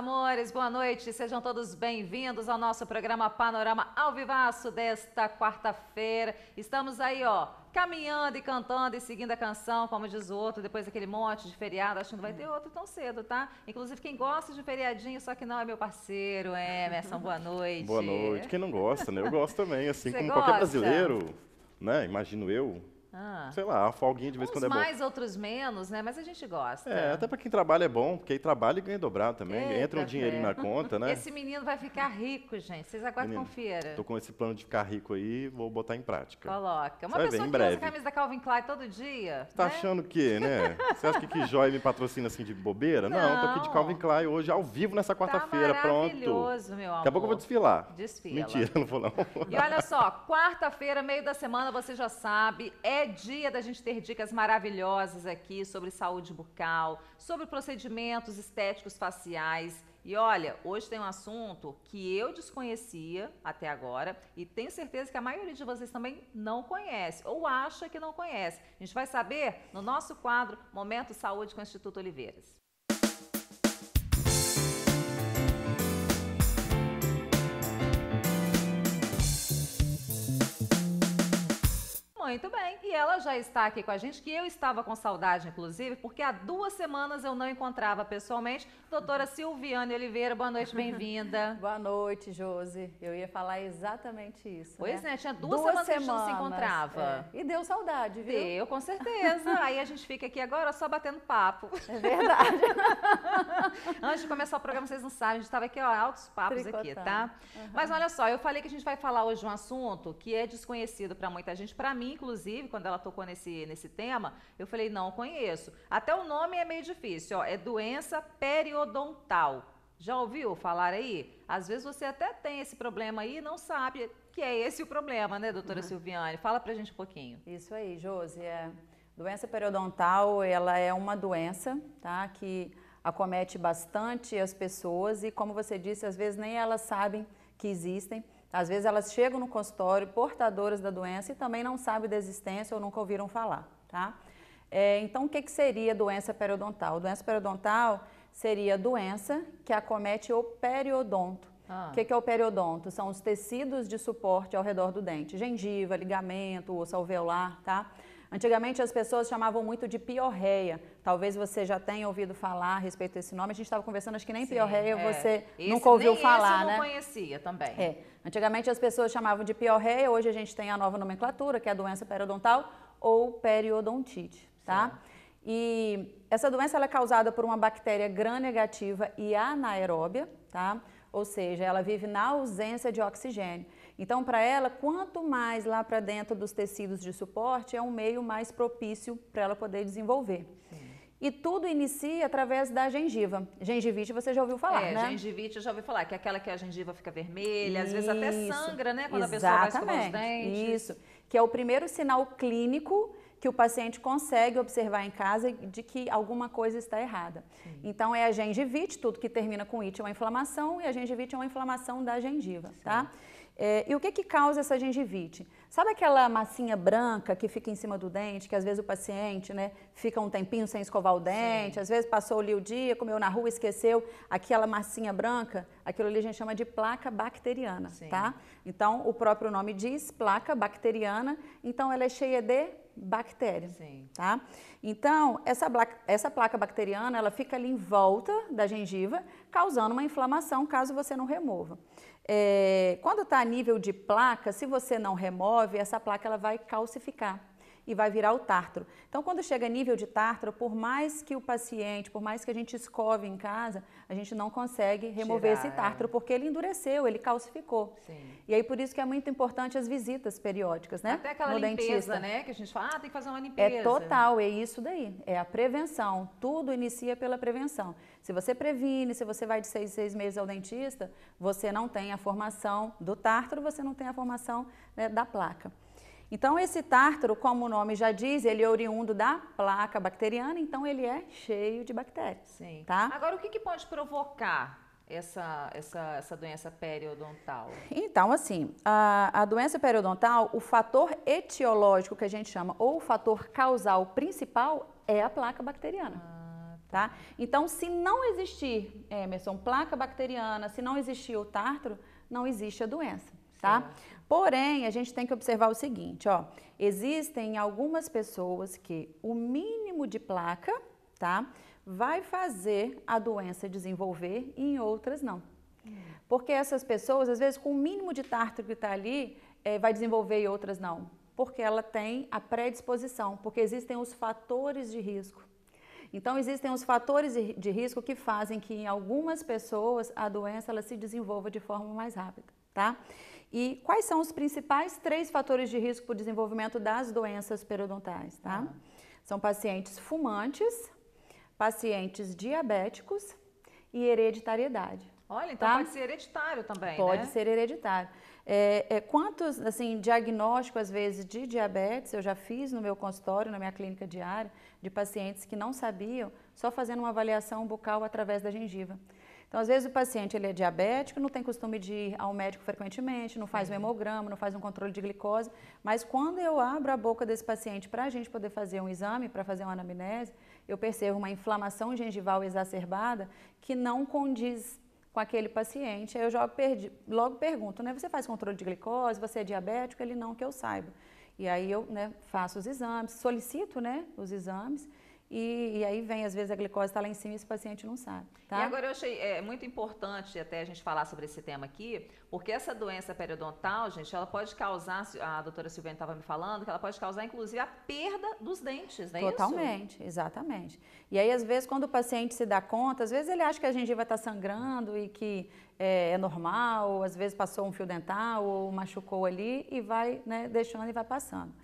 amores, boa noite. Sejam todos bem-vindos ao nosso programa Panorama ao Vivaço desta quarta-feira. Estamos aí, ó, caminhando e cantando e seguindo a canção, como diz o outro, depois daquele monte de feriado. Acho que não vai ter outro tão cedo, tá? Inclusive, quem gosta de feriadinho, só que não é meu parceiro, é. Emerson, boa noite. Boa noite. Quem não gosta, né? Eu gosto também, assim Você como gosta? qualquer brasileiro, né? Imagino eu. Ah. Sei lá, a folguinha de vez em quando é bom. mais, outros menos, né? Mas a gente gosta. É, até para quem trabalha é bom, porque aí trabalha e ganha dobrado também. Eita, Entra um dinheirinho na conta, né? Esse menino vai ficar rico, gente. Vocês aguardam menino, confira. Tô com esse plano de ficar rico aí, vou botar em prática. Coloca. Uma Você pessoa ver, que breve. usa camisa da Calvin Klein todo dia. Tá né? achando que, né? Você acha que que joia me patrocina assim de bobeira? Não, Não, tô aqui de Calvin Klein hoje, ao vivo nessa tá quarta-feira. Tá pronto. Maravilhoso, meu amor. Daqui a pouco eu vou desfilar. Desfila. Mentira, não vou não. E olha só, quarta-feira, meio da semana, você já sabe, é é dia da gente ter dicas maravilhosas aqui sobre saúde bucal, sobre procedimentos estéticos faciais. E olha, hoje tem um assunto que eu desconhecia até agora e tenho certeza que a maioria de vocês também não conhece ou acha que não conhece. A gente vai saber no nosso quadro Momento Saúde com o Instituto Oliveiras. Muito bem, e ela já está aqui com a gente, que eu estava com saudade, inclusive, porque há duas semanas eu não encontrava pessoalmente. Doutora Silviane Oliveira, boa noite, bem-vinda. boa noite, Josi. Eu ia falar exatamente isso. Né? Pois né? é, tinha duas, duas semanas, que a gente não se encontrava. É. E deu saudade, viu? Deu, com certeza. Aí a gente fica aqui agora só batendo papo. É verdade. Antes de começar o programa, vocês não sabem, a gente estava aqui, ó, altos papos Tricotando. aqui, tá? Uhum. Mas olha só, eu falei que a gente vai falar hoje de um assunto que é desconhecido para muita gente. Para mim, inclusive, quando ela tocou nesse, nesse tema, eu falei, não conheço. Até o nome é meio difícil, ó, é doença periodontal. Já ouviu falar aí? Às vezes você até tem esse problema aí e não sabe que é esse o problema, né, doutora uhum. Silviane? Fala pra gente um pouquinho. Isso aí, Josi. É... Doença periodontal, ela é uma doença, tá? Que acomete bastante as pessoas e, como você disse, às vezes nem elas sabem que existem. Às vezes elas chegam no consultório portadoras da doença e também não sabem da existência ou nunca ouviram falar, tá? É, então, o que, que seria doença periodontal? Doença periodontal seria doença que acomete o periodonto. Ah. O ah. que, que, é o periodonto? São os tecidos de suporte ao redor do dente, gengiva, ligamento, osso alveolar, tá? Antigamente as pessoas chamavam muito de piorreia. Talvez você já tenha ouvido falar a respeito desse nome. A gente estava conversando, acho que nem Sim, piorreia é. você esse, nunca ouviu nem falar, esse eu né? não conhecia também. É. Antigamente as pessoas chamavam de piorreia, hoje a gente tem a nova nomenclatura, que é a doença periodontal ou periodontite, tá? Sim. E essa doença é causada por uma bactéria gram negativa e anaeróbia, tá? ou seja, ela vive na ausência de oxigênio. Então, para ela, quanto mais lá para dentro dos tecidos de suporte, é um meio mais propício para ela poder desenvolver. Sim. E tudo inicia através da gengiva. Gengivite você já ouviu falar, é, né? Gengivite eu já ouvi falar, que é aquela que a gengiva fica vermelha, Isso. às vezes até sangra, né? Quando Exatamente. a pessoa vai escovar os dentes. Isso, que é o primeiro sinal clínico que o paciente consegue observar em casa de que alguma coisa está errada. Sim. Então é a gengivite, tudo que termina com it é uma inflamação e a gengivite é uma inflamação da gengiva, Sim. tá? É, e o que, que causa essa gengivite? Sabe aquela massinha branca que fica em cima do dente, que às vezes o paciente né, fica um tempinho sem escovar o dente, Sim. às vezes passou ali o dia, comeu na rua, esqueceu, aquela massinha branca, aquilo ali a gente chama de placa bacteriana, Sim. tá? Então, o próprio nome diz placa bacteriana, então ela é cheia de bactéria, Sim. tá? Então, essa, essa placa bacteriana, ela fica ali em volta da gengiva, causando uma inflamação caso você não remova. É, quando está a nível de placa, se você não remove, essa placa ela vai calcificar e vai virar o tártaro. Então, quando chega a nível de tártaro, por mais que o paciente, por mais que a gente escove em casa, a gente não consegue remover Tirar, esse é. tártaro, é. porque ele endureceu, ele calcificou. Sim. E aí, por isso que é muito importante as visitas periódicas, né? Até aquela no limpeza, dentista. né? Que a gente fala, ah, tem que fazer uma é limpeza. É total, é isso daí. É a prevenção. Tudo inicia pela prevenção. Se você previne, se você vai de seis, seis meses ao dentista, você não tem a formação do tártaro, você não tem a formação né, da placa. Então, esse tártaro, como o nome já diz, ele é oriundo da placa bacteriana, então ele é cheio de bactérias. Sim. Tá? Agora, o que, que pode provocar essa, essa, essa doença periodontal? Então, assim, a, a doença periodontal, o fator etiológico que a gente chama, ou o fator causal principal, é a placa bacteriana. Ah. Tá? tá? Então, se não existir, Emerson, placa bacteriana, se não existir o tártaro, não existe a doença. Tá? Sim. Porém, a gente tem que observar o seguinte, ó, existem algumas pessoas que o mínimo de placa, tá, vai fazer a doença desenvolver e em outras não. Porque essas pessoas, às vezes, com o mínimo de tártaro que está ali, é, vai desenvolver e outras não. Porque ela tem a predisposição, porque existem os fatores de risco. Então, existem os fatores de risco que fazem que em algumas pessoas a doença ela se desenvolva de forma mais rápida, tá? E quais são os principais três fatores de risco para o desenvolvimento das doenças periodontais, tá? Uhum. São pacientes fumantes, pacientes diabéticos e hereditariedade. Olha, então tá? pode ser hereditário também, Pode né? ser hereditário. É, é, quantos, assim, diagnóstico, às vezes, de diabetes eu já fiz no meu consultório, na minha clínica diária, de pacientes que não sabiam, só fazendo uma avaliação bucal através da gengiva. Então, às vezes o paciente ele é diabético, não tem costume de ir ao médico frequentemente, não faz é. um hemograma, não faz um controle de glicose, mas quando eu abro a boca desse paciente para a gente poder fazer um exame, para fazer uma anamnese, eu percebo uma inflamação gengival exacerbada que não condiz com aquele paciente. Aí eu jogo, perdi, logo pergunto, né? Você faz controle de glicose? Você é diabético? Ele não, que eu saiba. E aí eu né, faço os exames, solicito né, os exames e, e, aí vem, às vezes, a glicose está lá em cima e esse paciente não sabe. Tá? E agora eu achei é, muito importante até a gente falar sobre esse tema aqui, porque essa doença periodontal, gente, ela pode causar, a doutora Silvana estava me falando, que ela pode causar, inclusive, a perda dos dentes, não é Totalmente, isso? exatamente. E aí, às vezes, quando o paciente se dá conta, às vezes ele acha que a gengiva está sangrando e que é, é, normal, ou às vezes passou um fio dental ou machucou ali e vai né, deixando e vai passando.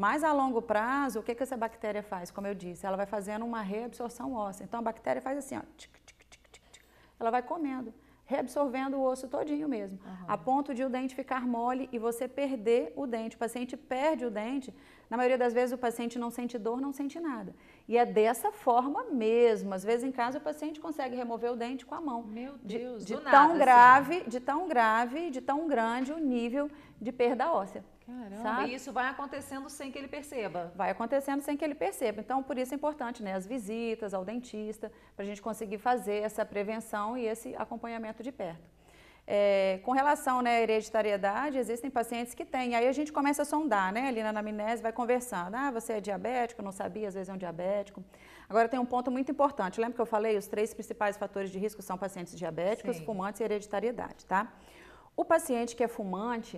Mas a longo prazo, o que, que essa bactéria faz? Como eu disse, ela vai fazendo uma reabsorção óssea. Então a bactéria faz assim, ó, tic, tic, tic, tic, ela vai comendo, reabsorvendo o osso todinho mesmo, uhum. a ponto de o dente ficar mole e você perder o dente. O paciente perde o dente, na maioria das vezes o paciente não sente dor, não sente nada. E é dessa forma mesmo. Às vezes em casa o paciente consegue remover o dente com a mão. Meu Deus, de, de tão nada, assim. grave, assim. de tão grave, de tão grande o nível de perda óssea. Caramba. Sabe? E isso vai acontecendo sem que ele perceba. Vai acontecendo sem que ele perceba. Então, por isso é importante né, as visitas ao dentista, para a gente conseguir fazer essa prevenção e esse acompanhamento de perto. É, com relação né, à hereditariedade, existem pacientes que têm. Aí a gente começa a sondar, né? Ali na anamnese vai conversando. Ah, você é diabético? Não sabia, às vezes é um diabético. Agora tem um ponto muito importante. Lembra que eu falei? Os três principais fatores de risco são pacientes diabéticos, Sim. fumantes e hereditariedade, tá? O paciente que é fumante,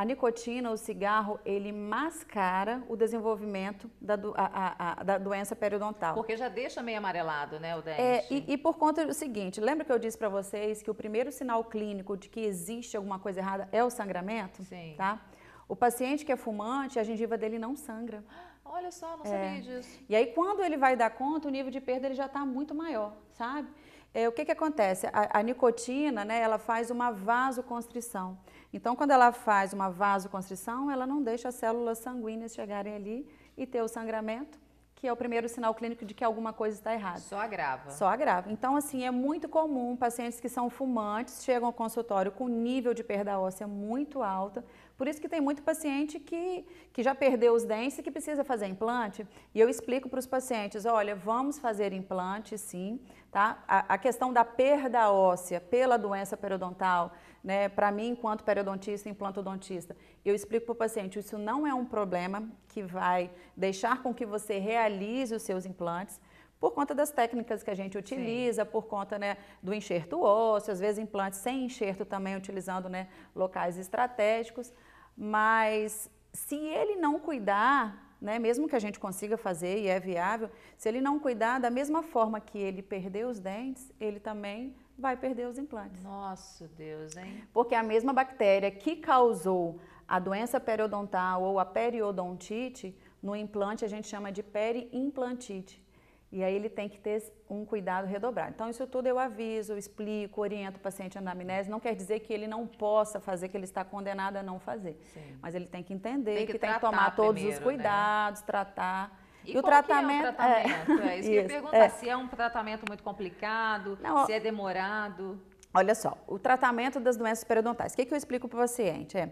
a nicotina, o cigarro, ele mascara o desenvolvimento da, do, a, a, a, da doença periodontal. Porque já deixa meio amarelado, né, o dente? É, e, e por conta do seguinte, lembra que eu disse para vocês que o primeiro sinal clínico de que existe alguma coisa errada é o sangramento? Sim. Tá? O paciente que é fumante, a gengiva dele não sangra. Olha só, não é. sabia disso. E aí, quando ele vai dar conta, o nível de perda ele já está muito maior, sabe? É, o que, que acontece? A, a nicotina, né, ela faz uma vasoconstrição. Então, quando ela faz uma vasoconstrição, ela não deixa as células sanguíneas chegarem ali e ter o sangramento, que é o primeiro sinal clínico de que alguma coisa está errada. Só agrava. Só agrava. Então, assim, é muito comum pacientes que são fumantes chegam ao consultório com nível de perda óssea muito alta, por isso que tem muito paciente que, que já perdeu os dentes e que precisa fazer implante. E eu explico para os pacientes, olha, vamos fazer implante sim, tá? A, a questão da perda óssea pela doença periodontal, né? Para mim, enquanto periodontista e implantodontista, eu explico para o paciente, isso não é um problema que vai deixar com que você realize os seus implantes, por conta das técnicas que a gente utiliza, Sim. por conta né, do enxerto ósseo, às vezes implantes sem enxerto também, utilizando né, locais estratégicos mas se ele não cuidar, né, mesmo que a gente consiga fazer e é viável, se ele não cuidar da mesma forma que ele perdeu os dentes, ele também vai perder os implantes. Nossa, Deus, hein? Porque a mesma bactéria que causou a doença periodontal ou a periodontite, no implante a gente chama de periimplantite. E aí ele tem que ter um cuidado redobrado. Então, isso tudo eu aviso, eu explico, oriento o paciente à anamnese. Não quer dizer que ele não possa fazer, que ele está condenado a não fazer. Sim. Mas ele tem que entender tem que, que tem que tomar todos primeiro, os né? cuidados, né? tratar. E, e o tratamento. É, o tratamento? É. é isso, isso que eu ia perguntar, é. se é um tratamento muito complicado, não, se é demorado. Olha só, o tratamento das doenças periodontais. O que, que eu explico para o paciente? É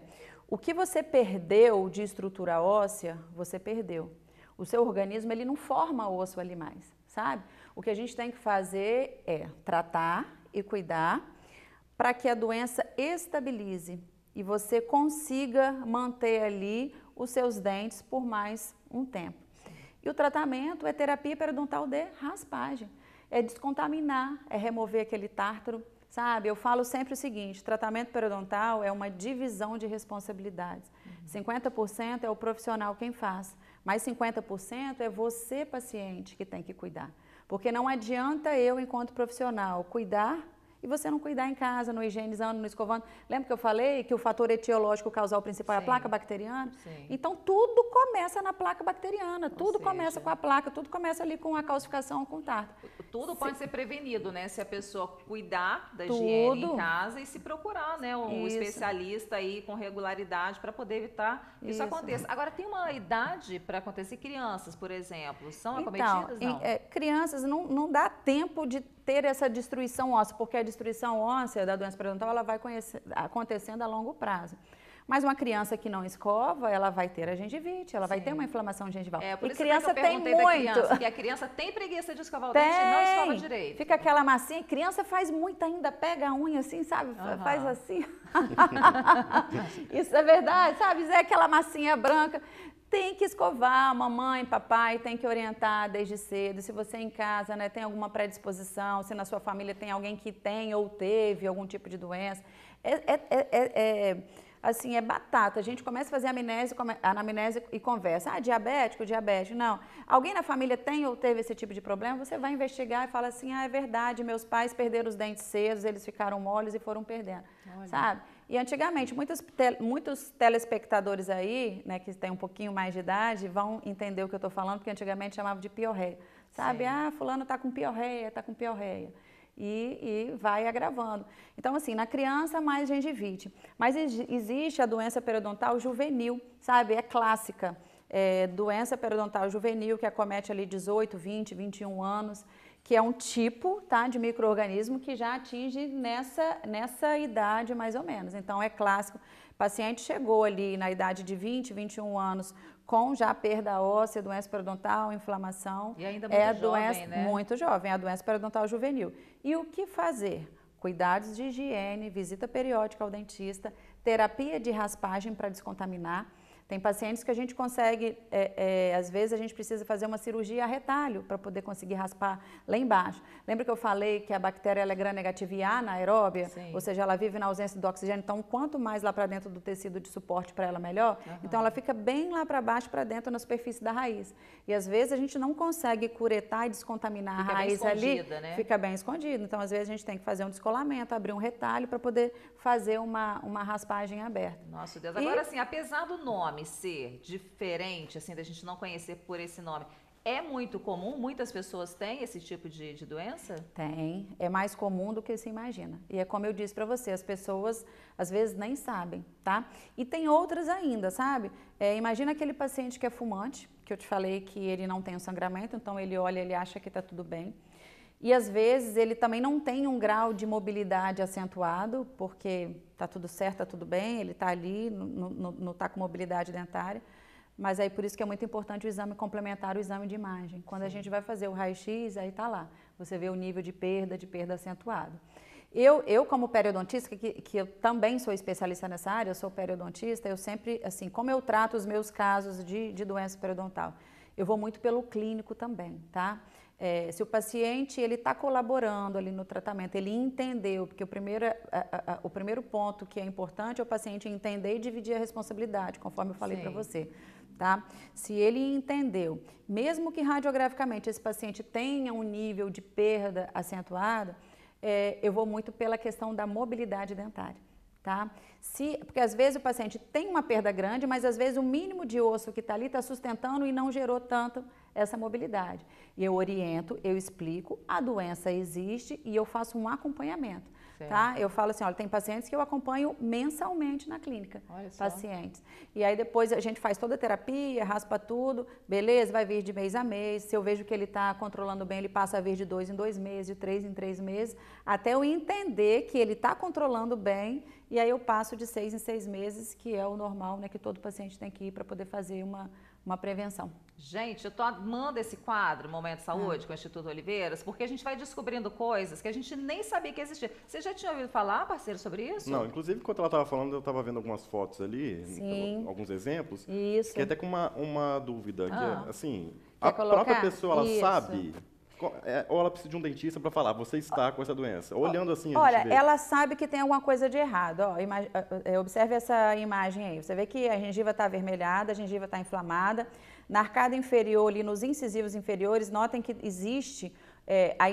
o que você perdeu de estrutura óssea, você perdeu. O seu organismo ele não forma osso ali mais, sabe? O que a gente tem que fazer é tratar e cuidar para que a doença estabilize e você consiga manter ali os seus dentes por mais um tempo. E o tratamento é terapia periodontal de raspagem, é descontaminar, é remover aquele tártaro, sabe? Eu falo sempre o seguinte, tratamento periodontal é uma divisão de responsabilidades. 50% uhum. é o profissional quem faz, mas 50% é você, paciente, que tem que cuidar. Porque não adianta eu, enquanto profissional, cuidar e você não cuidar em casa, não higienizando, não escovando. Lembra que eu falei que o fator etiológico causal principal Sim. é a placa bacteriana? Sim. Então, tudo começa na placa bacteriana, Ou tudo seja... começa com a placa, tudo começa ali com a calcificação, com o tártaro. Tudo se... pode ser prevenido, né? Se a pessoa cuidar da tudo. higiene em casa e se procurar, né? Um isso. especialista aí com regularidade para poder evitar que isso, isso aconteça. Agora, tem uma idade para acontecer? Crianças, por exemplo, são então, acometidas? Não? Em, é, crianças não, não dá tempo de ter essa destruição óssea, porque a destruição óssea da doença periodontal ela vai acontecendo a longo prazo. Mas uma criança que não escova, ela vai ter a gengivite, ela Sim. vai ter uma inflamação gengival. É, por e isso criança que eu tem muito. criança, a criança tem preguiça de escovar o tem. dente e não escova direito. Fica aquela massinha, criança faz muito ainda, pega a unha assim, sabe? Uhum. Faz assim. isso é verdade, sabe? É aquela massinha branca. Tem que escovar, mamãe, papai, tem que orientar desde cedo. Se você em casa né, tem alguma predisposição, se na sua família tem alguém que tem ou teve algum tipo de doença. é, é, é, é, é assim, é batata. A gente começa a fazer amnésia, anamnese e conversa. Ah, diabético, diabético. Não. Alguém na família tem ou teve esse tipo de problema? Você vai investigar e fala assim: ah, é verdade, meus pais perderam os dentes cedos, eles ficaram moles e foram perdendo. Olha. Sabe? E antigamente, muitos, te, muitos telespectadores aí, né, que tem um pouquinho mais de idade, vão entender o que eu estou falando, porque antigamente chamava de piorreia. Sabe? Sim. Ah, fulano está com piorreia, está com piorreia. E, e, vai agravando. Então, assim, na criança, mais gengivite. Mas existe a doença periodontal juvenil, sabe? É clássica. É, doença periodontal juvenil que acomete ali 18, 20, 21 anos, que é um tipo tá, de microorganismo que já atinge nessa, nessa idade mais ou menos. Então, é clássico. O paciente chegou ali na idade de 20, 21 anos com já perda óssea, doença periodontal, inflamação. E ainda muito é jovem, doença, né? Muito jovem, é a doença periodontal juvenil. E o que fazer? Cuidados de higiene, visita periódica ao dentista, terapia de raspagem para descontaminar tem pacientes que a gente consegue, é, é, às vezes a gente precisa fazer uma cirurgia a retalho para poder conseguir raspar lá embaixo. Lembra que eu falei que a bactéria ela é gram-negativa e anaeróbia? Sim. Ou seja, ela vive na ausência do oxigênio, então quanto mais lá para dentro do tecido de suporte para ela, melhor. Uhum. Então ela fica bem lá para baixo, para dentro, na superfície da raiz. E às vezes a gente não consegue curetar e descontaminar fica a raiz ali. Né? Fica bem escondida. Então às vezes a gente tem que fazer um descolamento, abrir um retalho para poder fazer uma, uma raspagem aberta. Nossa Deus, e... agora assim, apesar do nome, nome ser diferente, assim, da gente não conhecer por esse nome, é muito comum? Muitas pessoas têm esse tipo de, de, doença? Tem. É mais comum do que se imagina. E é como eu disse para você, as pessoas às vezes nem sabem, tá? E tem outras ainda, sabe? É, imagina aquele paciente que é fumante, que eu te falei que ele não tem o sangramento, então ele olha, ele acha que tá tudo bem. E às vezes ele também não tem um grau de mobilidade acentuado, porque está tudo certo, está tudo bem, ele está ali, não está com mobilidade dentária. Mas aí por isso que é muito importante o exame complementar, o exame de imagem. Quando Sim. a gente vai fazer o raio-x, aí está lá. Você vê o nível de perda, de perda acentuado. Eu, eu como periodontista, que, que eu também sou especialista nessa área, eu sou periodontista, eu sempre, assim, como eu trato os meus casos de, de doença periodontal? Eu vou muito pelo clínico também, tá? É, se o paciente ele está colaborando ali no tratamento, ele entendeu, porque o primeiro, a, a, a, o primeiro ponto que é importante é o paciente entender e dividir a responsabilidade, conforme eu falei para você. Tá? Se ele entendeu, mesmo que radiograficamente esse paciente tenha um nível de perda acentuado, é, eu vou muito pela questão da mobilidade dentária. Tá? Se, porque às vezes o paciente tem uma perda grande, mas às vezes o mínimo de osso que está ali está sustentando e não gerou tanto essa mobilidade. E eu oriento, eu explico, a doença existe e eu faço um acompanhamento. Certo. Tá? Eu falo assim, olha, tem pacientes que eu acompanho mensalmente na clínica. Olha só. Pacientes. E aí depois a gente faz toda a terapia, raspa tudo, beleza, vai vir de mês a mês. Se eu vejo que ele está controlando bem, ele passa a vir de dois em dois meses, de três em três meses, até eu entender que ele está controlando bem e aí eu passo de seis em seis meses, que é o normal, né, que todo paciente tem que ir para poder fazer uma uma prevenção. Gente, eu tô amando esse quadro, Momento Saúde, ah. com o Instituto Oliveiras, porque a gente vai descobrindo coisas que a gente nem sabia que existia. Você já tinha ouvido falar, parceiro, sobre isso? Não, inclusive, enquanto ela estava falando, eu estava vendo algumas fotos ali, Sim. alguns exemplos. Isso. Que até com uma, uma dúvida, ah. que é, ah. assim, Quer a colocar? própria pessoa, ela isso. sabe é, ou ela precisa de um dentista para falar, você está com essa doença. Olhando assim, a Olha, ela sabe que tem alguma coisa de errado. Ó, é, Observe essa imagem aí. Você vê que a gengiva está avermelhada, a gengiva está inflamada. Na arcada inferior, ali nos incisivos inferiores, notem que existe é, a,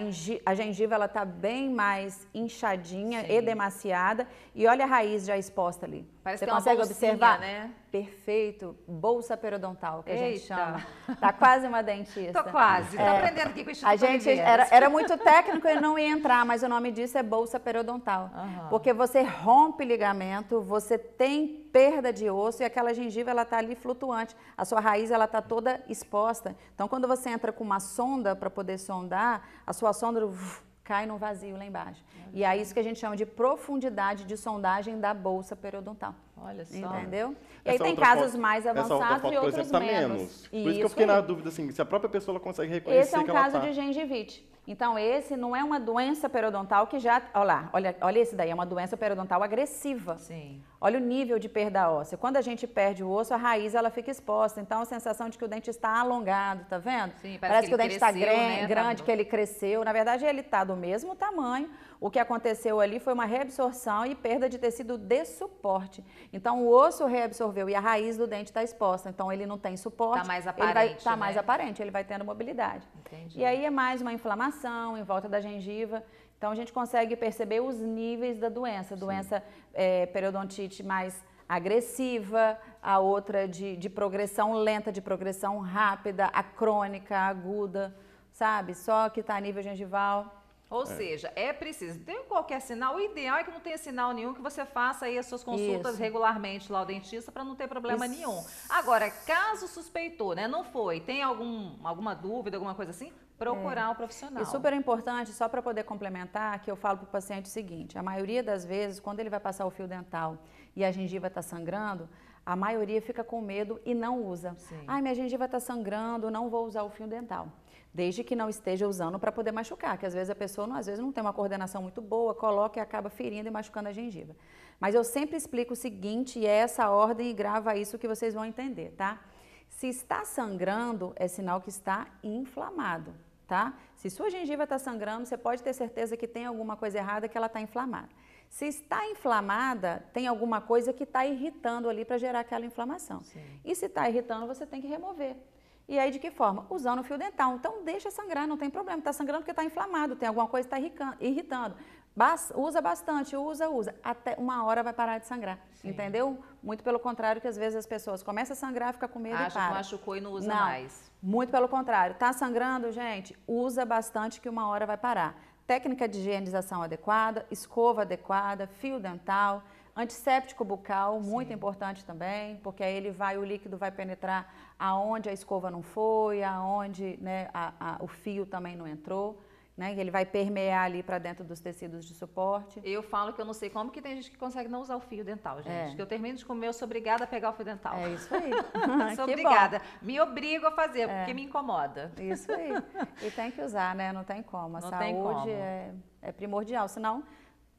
a, gengiva ela está bem mais inchadinha, Sim. edemaciada e olha a raiz já exposta ali. Parece Você que é consegue bolsinha, observar? Né? Perfeito, bolsa periodontal que Eita. a gente chama. Tá quase uma dentista. Tô quase. É, aprendendo aqui com o Instituto A gente era, era, muito técnico e não ia entrar, mas o nome disso é bolsa periodontal, uhum. porque você rompe ligamento, você tem perda de osso e aquela gengiva ela está ali flutuante, a sua raiz ela está toda exposta. Então, quando você entra com uma sonda para poder sondar, a sua sonda uf, cai num vazio lá embaixo. E é isso que a gente chama de profundidade de sondagem da bolsa periodontal. Olha só. Entendeu? E aí tem casos foto, mais avançados foto, e outros tá menos. Por isso, isso que eu fiquei aí. na dúvida, assim, se a própria pessoa consegue reconhecer Esse é um caso tá... de gengivite. Então, esse não é uma doença periodontal que já. Olha lá, olha, olha esse daí, é uma doença periodontal agressiva. Sim. Olha o nível de perda óssea. Quando a gente perde o osso, a raiz ela fica exposta. Então, a sensação de que o dente está alongado, tá vendo? Sim, parece, parece que, que o dente está grande, né? grande, tá que ele cresceu. Na verdade, ele está do mesmo tamanho, o que aconteceu ali foi uma reabsorção e perda de tecido de suporte. Então o osso reabsorveu e a raiz do dente está exposta. Então ele não tem suporte. Está mais aparente. Está né? mais aparente, ele vai tendo mobilidade. Entendi. E aí é mais uma inflamação em volta da gengiva. Então a gente consegue perceber os níveis da doença. Doença é, periodontite mais agressiva, a outra de, de progressão lenta, de progressão rápida, a crônica, a aguda, sabe? Só que está a nível gengival. Ou é. seja, é preciso. Tem qualquer sinal. O ideal é que não tenha sinal nenhum, que você faça aí as suas consultas Isso. regularmente lá ao dentista para não ter problema Isso. nenhum. Agora, caso suspeitou, né? Não foi, tem algum, alguma dúvida, alguma coisa assim? Procurar é. um profissional. E super importante, só para poder complementar, que eu falo para o paciente o seguinte: a maioria das vezes, quando ele vai passar o fio dental e a gengiva está sangrando, a maioria fica com medo e não usa. Sim. Ai, minha gengiva está sangrando, não vou usar o fio dental desde que não esteja usando para poder machucar, que às vezes a pessoa não, às vezes não tem uma coordenação muito boa, coloca e acaba ferindo e machucando a gengiva. Mas eu sempre explico o seguinte, e é essa ordem e grava isso que vocês vão entender, tá? Se está sangrando, é sinal que está inflamado, tá? Se sua gengiva está sangrando, você pode ter certeza que tem alguma coisa errada, que ela está inflamada. Se está inflamada, tem alguma coisa que está irritando ali para gerar aquela inflamação. Sim. E se está irritando, você tem que remover. E aí, de que forma? Usando o fio dental. Então, deixa sangrar, não tem problema. Está sangrando porque está inflamado, tem alguma coisa que está irritando. Bas, usa bastante, usa, usa. Até uma hora vai parar de sangrar, Sim. entendeu? Muito pelo contrário, que às vezes as pessoas começam a sangrar, fica com medo Acha e para. que machucou e não usa não, mais. Muito pelo contrário. Está sangrando, gente? Usa bastante que uma hora vai parar. Técnica de higienização adequada, escova adequada, fio dental. Antisséptico bucal, Sim. muito importante também, porque aí ele vai, o líquido vai penetrar aonde a escova não foi, aonde né, a, a, o fio também não entrou. Né, ele vai permear ali para dentro dos tecidos de suporte. Eu falo que eu não sei como que tem gente que consegue não usar o fio dental, é. gente. É. Que eu termino de comer, eu sou obrigada a pegar o fio dental. É isso aí. sou que obrigada. Bom. Me obrigo a fazer, é. porque me incomoda. Isso aí. E tem que usar, né? Não tem como. A não saúde como. É, é primordial, senão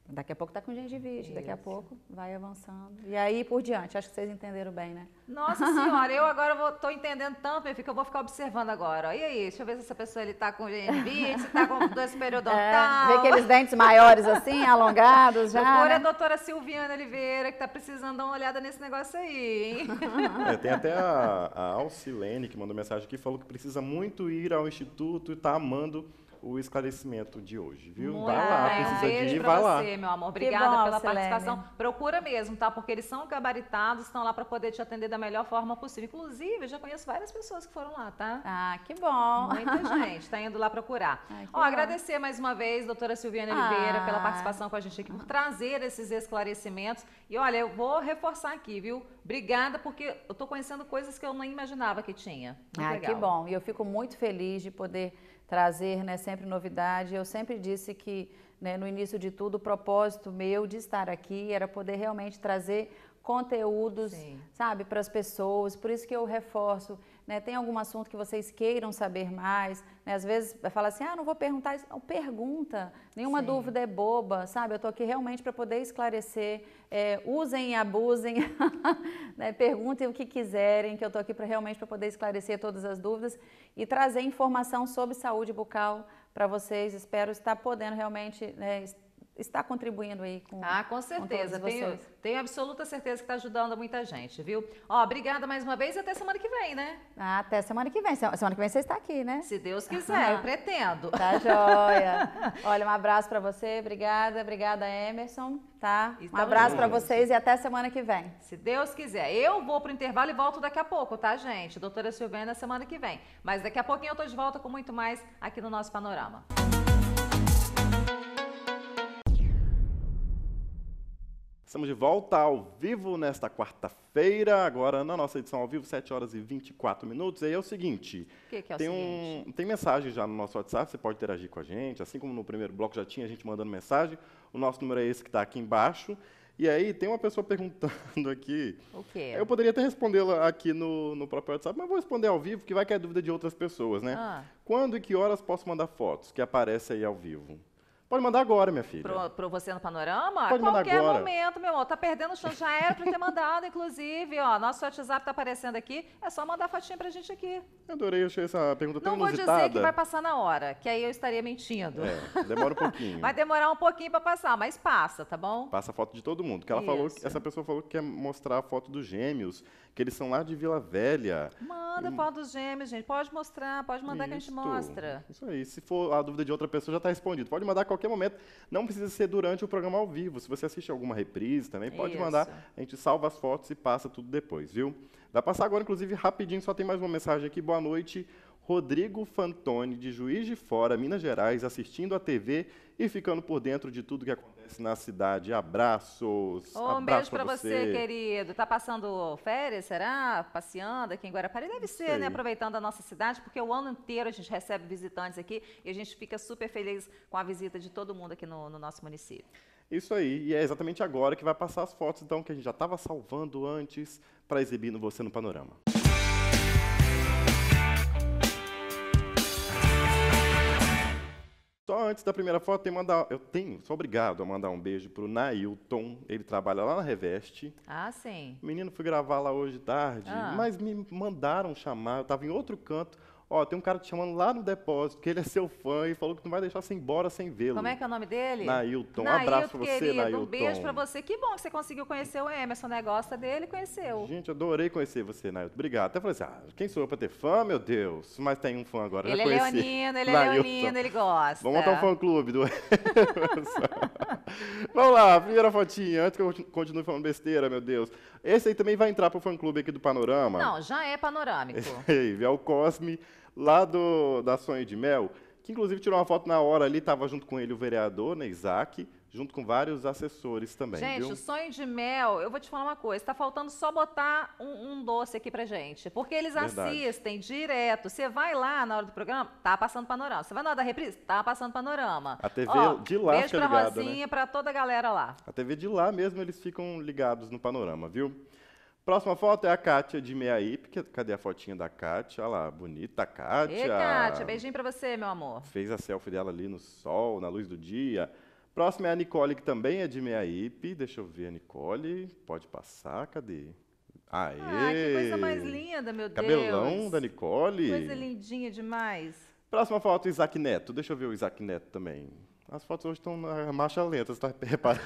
Daqui a pouco tá com gengivite, Isso. daqui a pouco vai avançando. E aí por diante, acho que vocês entenderam bem, né? Nossa senhora, eu agora estou entendendo tanto, minha que eu vou ficar observando agora. E aí, deixa eu ver se essa pessoa ele tá com gengivite, se tá com dois periodontal. É, vê aqueles dentes maiores assim, alongados já. Agora né? a doutora Silviana Oliveira, que tá precisando dar uma olhada nesse negócio aí, hein? É, tem até a, a Alcilene, que mandou mensagem aqui, falou que precisa muito ir ao instituto e tá amando o esclarecimento de hoje, viu? Muito vai lá, bem. precisa um de ir, vai você, lá. meu amor. Obrigada bom, pela Selene. participação. Procura mesmo, tá? Porque eles são gabaritados, estão lá para poder te atender da melhor forma possível. Inclusive, eu já conheço várias pessoas que foram lá, tá? Ah, que bom. Muita gente está indo lá procurar. Ai, Ó, bom. agradecer mais uma vez, doutora Silviana ah. Oliveira, pela ah. participação com a gente aqui, por trazer esses esclarecimentos. E olha, eu vou reforçar aqui, viu? Obrigada, porque eu estou conhecendo coisas que eu nem imaginava que tinha. ah, que bom. E eu fico muito feliz de poder trazer né, sempre novidade. Eu sempre disse que, né, no início de tudo, o propósito meu de estar aqui era poder realmente trazer conteúdos, Sim. sabe, para as pessoas. Por isso que eu reforço né? Tem algum assunto que vocês queiram saber mais? Né? Às vezes fala assim, ah, não vou perguntar isso. Não, pergunta, nenhuma Sim. dúvida é boba, sabe? Eu estou aqui realmente para poder esclarecer. É, usem e abusem, né? perguntem o que quiserem, que eu estou aqui pra, realmente para poder esclarecer todas as dúvidas e trazer informação sobre saúde bucal para vocês. Espero estar podendo realmente né, está contribuindo aí com Ah, com certeza. Com tenho, tenho, absoluta certeza que está ajudando muita gente, viu? Ó, obrigada mais uma vez e até semana que vem, né? Ah, até semana que vem. Semana que vem você está aqui, né? Se Deus quiser, ah, eu pretendo. Tá joia. Olha, um abraço para você, obrigada, obrigada Emerson, tá? um abraço para vocês e até semana que vem. Se Deus quiser. Eu vou pro intervalo e volto daqui a pouco, tá, gente? Doutora Silvana, semana que vem. Mas daqui a pouquinho eu tô de volta com muito mais aqui no nosso panorama. Música Estamos de volta ao vivo nesta quarta-feira, agora na nossa edição ao vivo, 7 horas e 24 minutos. E aí é o seguinte: que que é o tem, seguinte? Um, tem mensagem já no nosso WhatsApp, você pode interagir com a gente. Assim como no primeiro bloco já tinha a gente mandando mensagem, o nosso número é esse que está aqui embaixo. E aí tem uma pessoa perguntando aqui. O quê? Eu poderia até respondê-la aqui no, no próprio WhatsApp, mas vou responder ao vivo, que vai que é dúvida de outras pessoas, né? Ah. Quando e que horas posso mandar fotos que aparece aí ao vivo? Pode mandar agora, minha filha. Pro, pro você no panorama? Pode mandar Qualquer agora. momento, meu amor. Tá perdendo o chance. Já era para ter mandado, inclusive. Ó, nosso WhatsApp tá aparecendo aqui. É só mandar a fotinha pra gente aqui. Eu adorei, eu achei essa pergunta tão Não vou inusitada. dizer que vai passar na hora, que aí eu estaria mentindo. É, demora um pouquinho. vai demorar um pouquinho para passar, mas passa, tá bom? Passa a foto de todo mundo. Que ela Isso. falou, essa pessoa falou que quer mostrar a foto dos gêmeos, que eles são lá de Vila Velha. Manda a hum. foto dos gêmeos, gente. Pode mostrar, pode mandar Isso. que a gente mostra. Isso aí. Se for a dúvida de outra pessoa, já tá respondido. Pode mandar qualquer qualquer momento. Não precisa ser durante o programa ao vivo. Se você assiste alguma reprise também, pode Isso. mandar. A gente salva as fotos e passa tudo depois, viu? Dá para passar agora, inclusive, rapidinho, só tem mais uma mensagem aqui. Boa noite. Rodrigo Fantoni, de Juiz de Fora, Minas Gerais, assistindo a TV e ficando por dentro de tudo que acontece na cidade. Abraços. Oh, um abraço beijo para você. você. querido. Tá passando férias, será? Passeando aqui em Guarapari? Deve ser, né? Sei. né? Aproveitando a nossa cidade, porque o ano inteiro a gente recebe visitantes aqui e a gente fica super feliz com a visita de todo mundo aqui no, no nosso município. Isso aí, e é exatamente agora que vai passar as fotos, então, que a gente já estava salvando antes para exibir no Você no Panorama. Só antes da primeira foto, tem mandar, eu tenho, sou obrigado a mandar um beijo para o Nailton. Ele trabalha lá na Reveste. Ah, sim. Menino, fui gravar lá hoje tarde, ah. mas me mandaram chamar. Eu estava em outro canto. Ó, tem um cara te chamando lá no depósito, que ele é seu fã e falou que tu não vai deixar você embora sem vê-lo. Como é que é o nome dele? Nailton. Um abraço pra você, querido, Nailton. Um beijo pra você. Que bom que você conseguiu conhecer o Emerson, né? Gosta dele, conheceu. Gente, adorei conhecer você, Nailton. Obrigado. Até falei assim, ah, quem sou eu pra ter fã, meu Deus? Mas tem um fã agora, ele já é conheci. Ele é leonino, ele Nailton. é leonino, ele gosta. Vamos montar um fã-clube do Vamos lá, primeira fotinha, antes que eu continue falando besteira, meu Deus. Esse aí também vai entrar pro fã-clube aqui do Panorama. Não, já é panorâmico. Ei, é o Cosme lá do, da Sonho de Mel, que inclusive tirou uma foto na hora ali, estava junto com ele o vereador, né, Isaac, junto com vários assessores também. Gente, viu? o sonho de mel, eu vou te falar uma coisa, está faltando só botar um, um, doce aqui para gente, porque eles Verdade. assistem direto. Você vai lá na hora do programa, tá passando panorama. Você vai na hora da reprise, tá passando panorama. A TV Ó, de lá beijo fica pra Rosinha, né? toda a galera lá. A TV de lá mesmo, eles ficam ligados no panorama, viu? Próxima foto é a Kátia de Meiaípe. Cadê a fotinha da Kátia? Olha lá, bonita a Kátia. E Kátia, beijinho pra você, meu amor. Fez a selfie dela ali no sol, na luz do dia. Próxima é a Nicole, que também é de Meiaípe. Deixa eu ver a Nicole. Pode passar, cadê? Aê! Ah, que coisa mais linda, meu Cabelão Deus. Cabelão da Nicole. Coisa lindinha demais. Próxima foto, Isaac Neto. Deixa eu ver o Isaac Neto também. As fotos hoje estão na marcha lenta, você está reparando,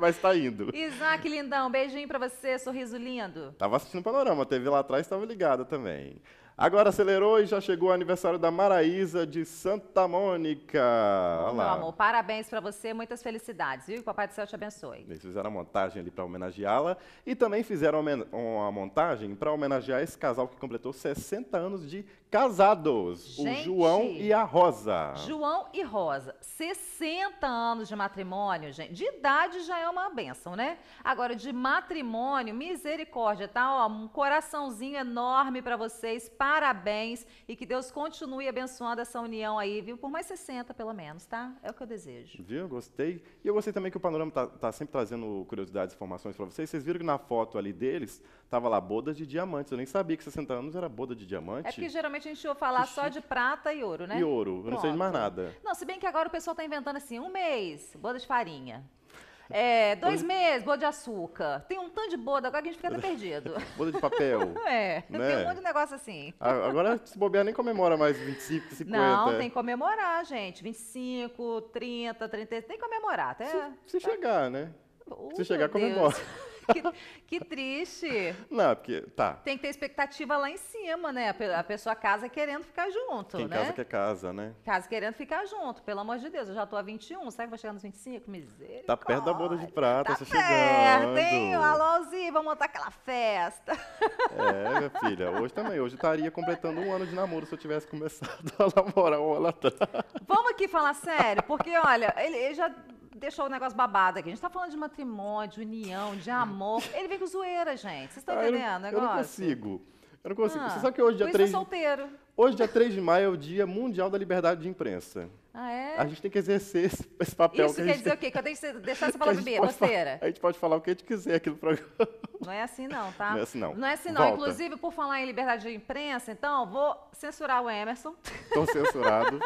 mas está indo. Isaac, lindão, beijinho para você, sorriso lindo. Tava assistindo o Panorama, a TV lá atrás estava ligada também. Agora acelerou e já chegou o aniversário da Maraísa de Santa Mônica. Olá. Meu amor, parabéns para você, muitas felicidades, viu? Que o Papai do Céu te abençoe. Eles fizeram a montagem ali para homenageá-la e também fizeram uma montagem para homenagear esse casal que completou 60 anos de casados, Gente, o João e a Rosa. João e Rosa, 60 anos de matrimônio, gente. De idade já é uma benção, né? Agora de matrimônio, misericórdia, tá? Ó, um coraçãozinho enorme para vocês. Parabéns e que Deus continue abençoando essa união aí, viu? Por mais 60 pelo menos, tá? É o que eu desejo. Viu? Gostei. E eu gostei também que o Panorama tá, tá sempre trazendo curiosidades, e informações para vocês. Vocês viram que na foto ali deles tava lá boda de diamantes. Eu nem sabia que 60 anos era boda de diamante. É que geralmente a gente ia falar só de prata e ouro, né? E ouro, eu não sei de mais nada. Não, se bem que agora o pessoal está inventando assim, um mês, boda de farinha. É, dois boda... meses, boda de açúcar. Tem um tanto de boda, agora que a gente fica até perdido. boda de papel. É, né? tem um monte de negócio assim. Agora, se bobear, nem comemora mais 25, 50. Não, tem que comemorar, gente. 25, 30, 30, tem que comemorar. Até... Tá? Se, se tá... chegar, né? Oh, se chegar, comemora. Deus. que, que, triste. Não, é porque, tá. Tem que ter expectativa lá em cima, né? A pessoa casa querendo ficar junto, Quem né? casa é casa, né? Casa querendo ficar junto, pelo amor de Deus. Eu já tô a 21, será que vou chegar nos 25? Misericórdia. Tá perto da boda de prata, tá você perto, chegando. hein? Alôzinho, vamos montar aquela festa. É, minha filha, hoje também. Hoje estaria completando um ano de namoro se eu tivesse começado a namorar um ano atrás. Vamos aqui falar sério, porque, olha, ele, ele já deixou o negócio babado aqui. A gente tá falando de matrimônio, de união, de amor. Ele vem com zoeira, gente. Vocês estão ah, entendendo eu, o negócio? Eu não consigo. Eu não consigo. Ah, Você sabe que hoje, dia é 3... É solteiro. Hoje, dia é 3 de maio, é o Dia Mundial da Liberdade de Imprensa. Ah, é? A gente tem que exercer esse, esse papel. Isso que quer gente... dizer o quê? Que eu tenho que deixar você falar de besteira. A gente pode falar o que a gente quiser aqui no programa. Não é assim não, tá? Não é assim não. Não é assim não. Volta. Inclusive, por falar em liberdade de imprensa, então, vou censurar o Emerson. Estou censurado.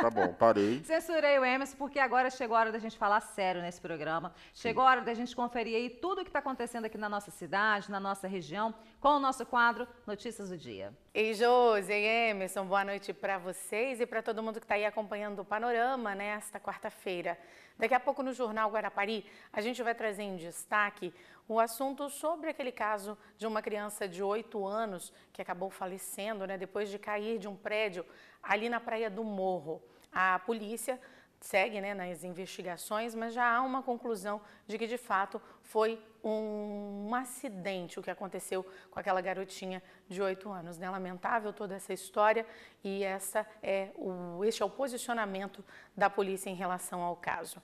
tá bom, parei. Censurei o Emerson porque agora chegou a hora da gente falar sério nesse programa. Sim. Chegou a hora da gente conferir aí tudo o que está acontecendo aqui na nossa cidade, na nossa região, com o nosso quadro Notícias do Dia. Ei, Josi, ei, Emerson, boa noite para vocês e para todo mundo que está aí acompanhando o Panorama nesta né, quarta-feira. Daqui a pouco no Jornal Guarapari, a gente vai trazer em destaque o assunto sobre aquele caso de uma criança de 8 anos que acabou falecendo né, depois de cair de um prédio ali na Praia do Morro. A polícia segue né, nas investigações, mas já há uma conclusão de que de fato foi um, um acidente o que aconteceu com aquela garotinha de 8 anos. Né? Lamentável toda essa história e essa é o, este é o posicionamento da polícia em relação ao caso.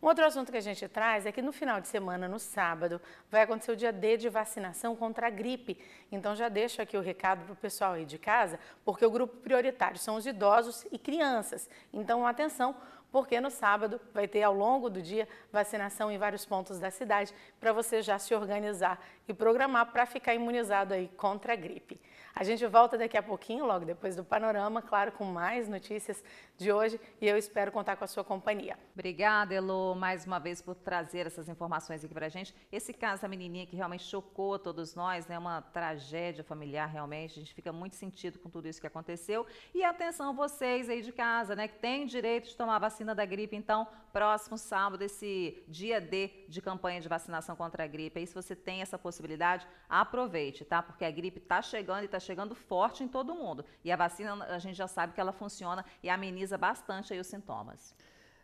Um outro assunto que a gente traz é que no final de semana, no sábado, vai acontecer o dia D de vacinação contra a gripe. Então já deixo aqui o recado para o pessoal aí de casa, porque o grupo prioritário são os idosos e crianças. Então atenção, porque no sábado vai ter ao longo do dia vacinação em vários pontos da cidade para você já se organizar e programar para ficar imunizado aí contra a gripe. A gente volta daqui a pouquinho, logo depois do panorama, claro, com mais notícias de hoje e eu espero contar com a sua companhia. Obrigada, Elo, mais uma vez por trazer essas informações aqui para a gente. Esse caso da menininha que realmente chocou todos nós, né? Uma tragédia familiar realmente. A gente fica muito sentido com tudo isso que aconteceu. E atenção vocês aí de casa, né? Que tem direito de tomar vacina vacina da gripe, então, próximo sábado, esse dia D de campanha de vacinação contra a gripe. Aí, se você tem essa possibilidade, aproveite, tá? Porque a gripe está chegando e está chegando forte em todo mundo. E a vacina, a gente já sabe que ela funciona e ameniza bastante aí os sintomas.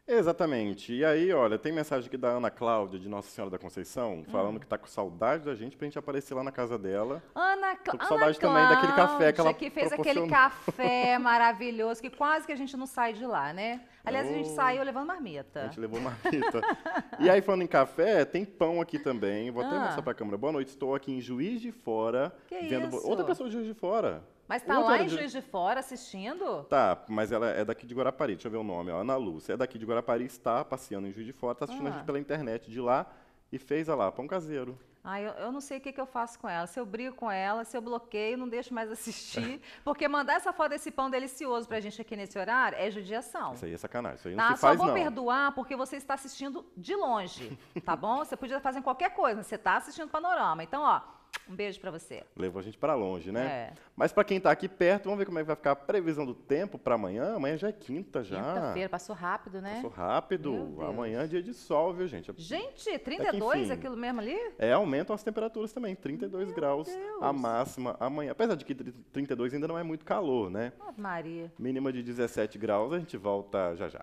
Exatamente. E aí, olha, tem mensagem aqui da Ana Cláudia, de Nossa Senhora da Conceição, hum. falando hum. que tá com saudade da gente pra gente aparecer lá na casa dela. Ana, Cláudia. Tô com saudade também daquele café que ela que fez aquele café maravilhoso, que quase que a gente não sai de lá, né? Aliás, oh. a gente saiu levando marmita. A gente levou marmita. e aí, falando em café, tem pão aqui também. Vou até mostrar ah. mostrar pra câmera. Boa noite, estou aqui em Juiz de Fora. Que vendo isso? Outra pessoa de Juiz de Fora. Mas tá lá em Juiz de Fora assistindo? Tá, mas ela é daqui de Guarapari, deixa eu ver o nome, ó, Ana Lúcia. É daqui de Guarapari, está passeando em Juiz de Fora, está assistindo ah. a gente pela internet de lá e fez, a lá, pão caseiro. Ah, eu, eu não sei o que, que, eu faço com ela. Se eu brigo com ela, se eu bloqueio, não deixo mais assistir. Porque mandar essa foto desse pão delicioso pra gente aqui nesse horário é judiação. Isso aí é sacanagem. Isso aí não tá, se faz, não. Só vou perdoar porque você está assistindo de longe, tá bom? Você podia fazer qualquer coisa, mas você está assistindo Panorama. Então, ó, um beijo para você. Levou a gente para longe, né? É. Mas para quem está aqui perto, vamos ver como é que vai ficar a previsão do tempo para amanhã. Amanhã já é quinta já. Quinta-feira, passou rápido, né? Passou rápido. Amanhã é dia de sol, viu, gente? Gente, 32 é aquilo mesmo ali? É, aumentam as temperaturas também, 32 Meu graus Deus. a máxima amanhã. Apesar de que 32 ainda não é muito calor, né? Maria. Mínima de 17 graus, a gente volta já já.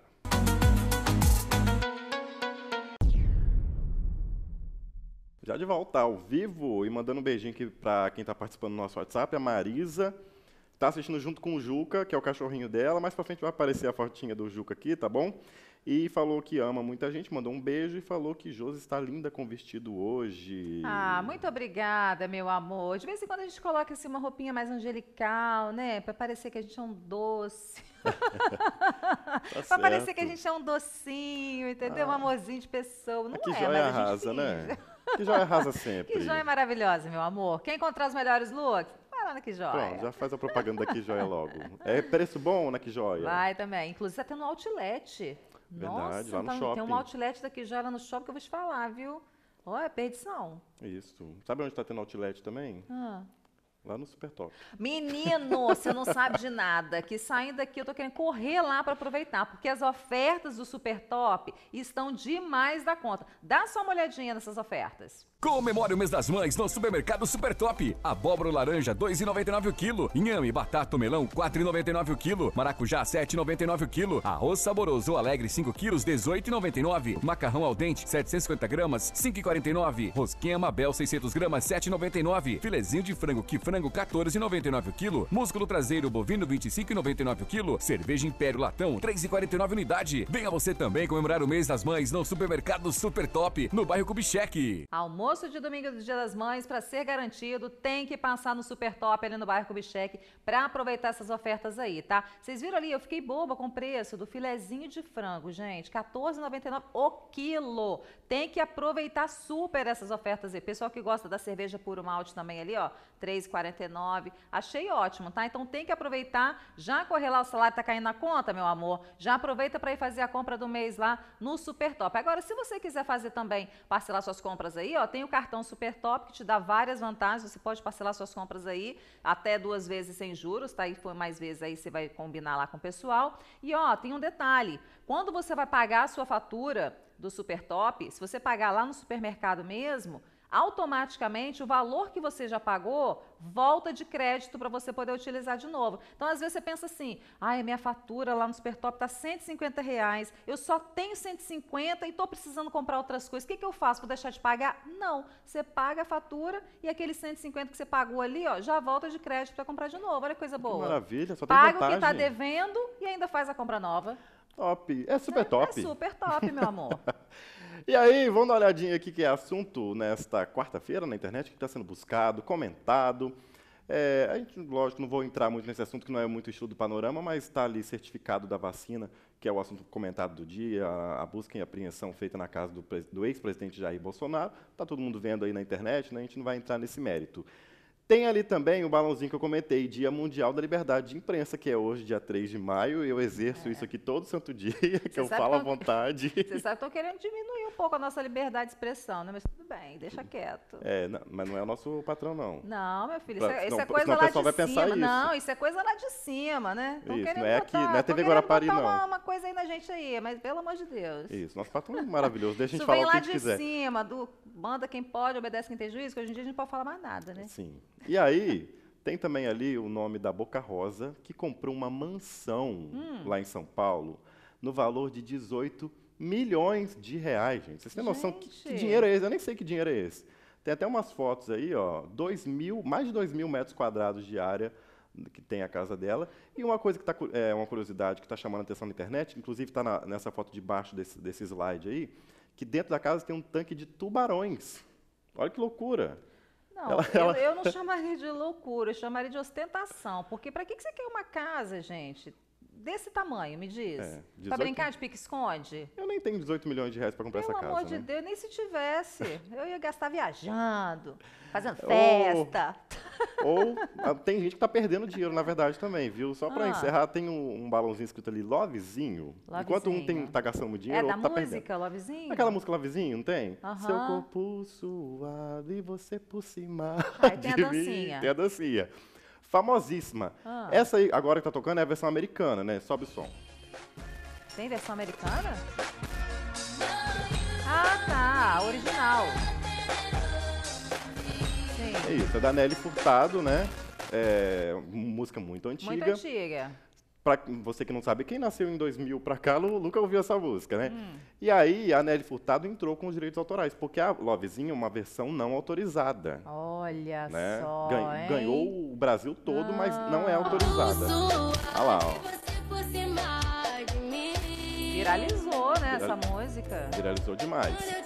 Já de volta ao vivo e mandando um beijinho aqui para quem está participando do nosso WhatsApp, a Marisa. Está assistindo junto com o Juca, que é o cachorrinho dela. Mais para frente vai aparecer a fotinha do Juca aqui, tá bom? E falou que ama muita gente, mandou um beijo e falou que Josi está linda com vestido hoje. Ah, muito obrigada, meu amor. De vez em quando a gente coloca assim uma roupinha mais angelical, né? Para parecer que a gente é um doce. tá para parecer que a gente é um docinho, entendeu? Ah. Um amorzinho de pessoa. É Não que é, joia mas arrasa, né? Que joia arrasa sempre. Que joia maravilhosa, meu amor. Quer encontrar os melhores looks? Vai lá na Que Joia. Pronto, já faz a propaganda da Que Joia logo. É preço bom na Que Joia? Vai também. Inclusive está tendo um outlet. Verdade, Nossa, lá no tá, então shopping. Tem um outlet da Que Joia lá no shopping que eu vou te falar, viu? Olha, é perdição. Isso. Sabe onde está tendo outlet também? Ah. Lá no Super Top. Menino, você não sabe de nada. Que saindo daqui eu tô querendo correr lá para aproveitar, porque as ofertas do Super Top estão demais da conta. Dá só uma olhadinha nessas ofertas. Comemore o mês das mães no supermercado Super Top. Abóbora laranja 2,99 o quilo. Inhame, batata, melão 4,99 o quilo. Maracujá 7,99 o quilo. Arroz saboroso alegre 5 quilos 18,99. Macarrão al dente 750 gramas 5,49. Rosquinha Mabel 600 gramas 7,99. Filezinho de frango que frango 14,99 o quilo. Músculo traseiro bovino 25,99 o quilo. Cerveja Império latão 3,49 unidade. Venha você também comemorar o mês das mães no supermercado Super Top no bairro Cubicheque. Almoço almoço de domingo do Dia das Mães, para ser garantido, tem que passar no Super Top ali no bairro Cubicheque para aproveitar essas ofertas aí, tá? Vocês viram ali, eu fiquei boba com o preço do filezinho de frango, gente, 14,99 o quilo. Tem que aproveitar super essas ofertas aí. Pessoal que gosta da cerveja puro malte também ali, ó, 3,49. Achei ótimo, tá? Então tem que aproveitar, já correr lá, o salário tá caindo na conta, meu amor. Já aproveita para ir fazer a compra do mês lá no Super Top. Agora, se você quiser fazer também, parcelar suas compras aí, ó, tem tem o cartão Super Top, que te dá várias vantagens. Você pode parcelar suas compras aí até duas vezes sem juros, tá? E foi mais vezes aí você vai combinar lá com o pessoal. E ó, tem um detalhe: quando você vai pagar a sua fatura do Super Top, se você pagar lá no supermercado mesmo, automaticamente o valor que você já pagou volta de crédito para você poder utilizar de novo. Então, às vezes você pensa assim, ai, minha fatura lá no Supertop está 150 reais, eu só tenho 150 e estou precisando comprar outras coisas, o que, que eu faço? Vou deixar de pagar? Não, você paga a fatura e aquele 150 que você pagou ali, ó, já volta de crédito para comprar de novo, olha que coisa boa. Que maravilha, só tem Paga vantagem. o que está devendo e ainda faz a compra nova. Top, é né? super é, top. É super top, meu amor. E aí, vamos dar uma olhadinha aqui que é assunto nesta quarta-feira na internet, que está sendo buscado, comentado. É, a gente, lógico, não vou entrar muito nesse assunto, que não é muito estudo do panorama, mas está ali certificado da vacina, que é o assunto comentado do dia, a, a busca e apreensão feita na casa do, do ex-presidente Jair Bolsonaro. Está todo mundo vendo aí na internet, né? a gente não vai entrar nesse mérito. Tem ali também o balãozinho que eu comentei, Dia Mundial da Liberdade de Imprensa, que é hoje, dia 3 de maio. Eu exerço é. isso aqui todo santo dia, que Cê eu falo que à vontade. Você sabe que estão querendo diminuir um pouco a nossa liberdade de expressão, né? Mas tudo bem, deixa quieto. É, não, mas não é o nosso patrão, não. Não, meu filho, isso, é, é não, é coisa lá de cima. Isso. Não, isso é coisa lá de cima, né? isso, não é botar, aqui, não é TV Guarapari, não. Uma, uma coisa aí na gente aí, mas pelo amor de Deus. Isso, nosso patrão é maravilhoso, deixa a gente falar o que a gente quiser. Isso vem lá de cima, do manda quem pode, obedece quem tem juízo, que hoje em dia a gente não pode falar mais nada, né? Sim. E aí, tem também ali o nome da Boca Rosa, que comprou uma mansão hum. lá em São Paulo, no valor de 18 milhões de reais, gente. Vocês têm gente. noção que, que dinheiro é esse? Eu nem sei que dinheiro é esse. Tem até umas fotos aí, ó, dois mil, mais de 2 mil metros quadrados de área que tem a casa dela. E uma coisa que tá, é uma curiosidade que está chamando a atenção na internet, inclusive está nessa foto de baixo desse, desse slide aí, que dentro da casa tem um tanque de tubarões. Olha que loucura. Não, ela, eu, eu, não chamaria de loucura, eu chamaria de ostentação. Porque para que, que você quer uma casa, gente? desse tamanho, me diz. É, 18... Pra brincar de pique-esconde? Eu nem tenho 18 milhões de reais para comprar Pelo essa casa. Pelo amor de né? Deus, nem se tivesse. Eu ia gastar viajando, fazendo festa. Ou, ou ah, tem gente que está perdendo dinheiro, na verdade, também, viu? Só para ah. encerrar, tem um, um, balãozinho escrito ali, Lovezinho. Lovezinho. Enquanto um tem, tá gastando dinheiro, é outro tá música, perdendo. Lovezinho? Aquela música Lovezinho, não tem? Seu corpo suado e você por cima. Ah, tem a dancinha. Mim. Tem a dancinha famosíssima. Ah. Essa aí, agora que tá tocando, é a versão americana, né? Sobe o som. Tem versão americana? Ah, tá. Original. Sim. É isso, é da Nelly Furtado, né? É música muito antiga. Muito antiga. Pra você que não sabe, quem nasceu em 2000 para cá, nunca ouviu essa música, né? Hum. E aí a Nelly Furtado entrou com os direitos autorais, porque a Lovezinha é uma versão não autorizada. Olha né? só, Gan hein? Ganhou o Brasil todo, ah. mas não é autorizada. Ah. Olha lá, ó. Viralizou, né, essa música. Viralizou demais.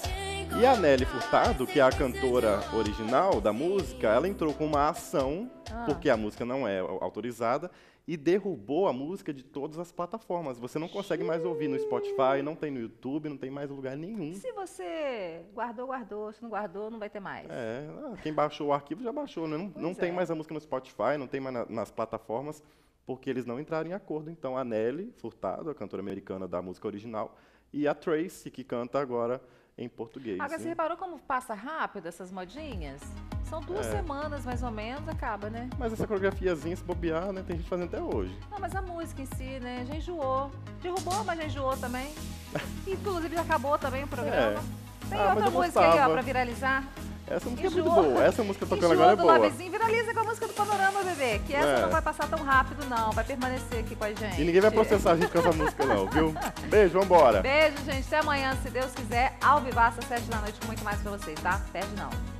E a Nelly Furtado, que é a cantora original da assim. música, ela entrou com uma ação, ah. porque a música não é autorizada, e derrubou a música de todas as plataformas. Você não consegue mais ouvir no Spotify, não tem no YouTube, não tem mais lugar nenhum. Se você guardou, guardou. Se não guardou, não vai ter mais. É, ah, quem baixou o arquivo já baixou. Né? Não, não é. tem mais a música no Spotify, não tem mais na, nas plataformas, porque eles não entraram em acordo. Então a Nelly Furtado, a cantora americana da música original, e a Tracy, que canta agora em português. Agora, né? você reparou como passa rápido essas modinhas? São duas é. semanas, mais ou menos, acaba, né? Mas essa coreografiazinha, se bobear, né? Tem gente fazendo até hoje. Não, mas a música em si, né? Já enjoou. Derrubou, mas já enjoou também. Inclusive, já acabou também o programa. É. Tem ah, outra música gostava. aí, ó, pra viralizar. Essa música é muito boa. Essa música tocando Enjoa agora é boa. lavezinho, Viraliza com a música do Panorama, bebê. Que essa é. não vai passar tão rápido, não. Vai permanecer aqui com a gente. E ninguém vai processar a gente com essa música, não, viu? Beijo, vambora. Beijo, gente. Até amanhã, se Deus quiser. Ao às 7 da noite, com muito mais pra vocês, tá? Perde não.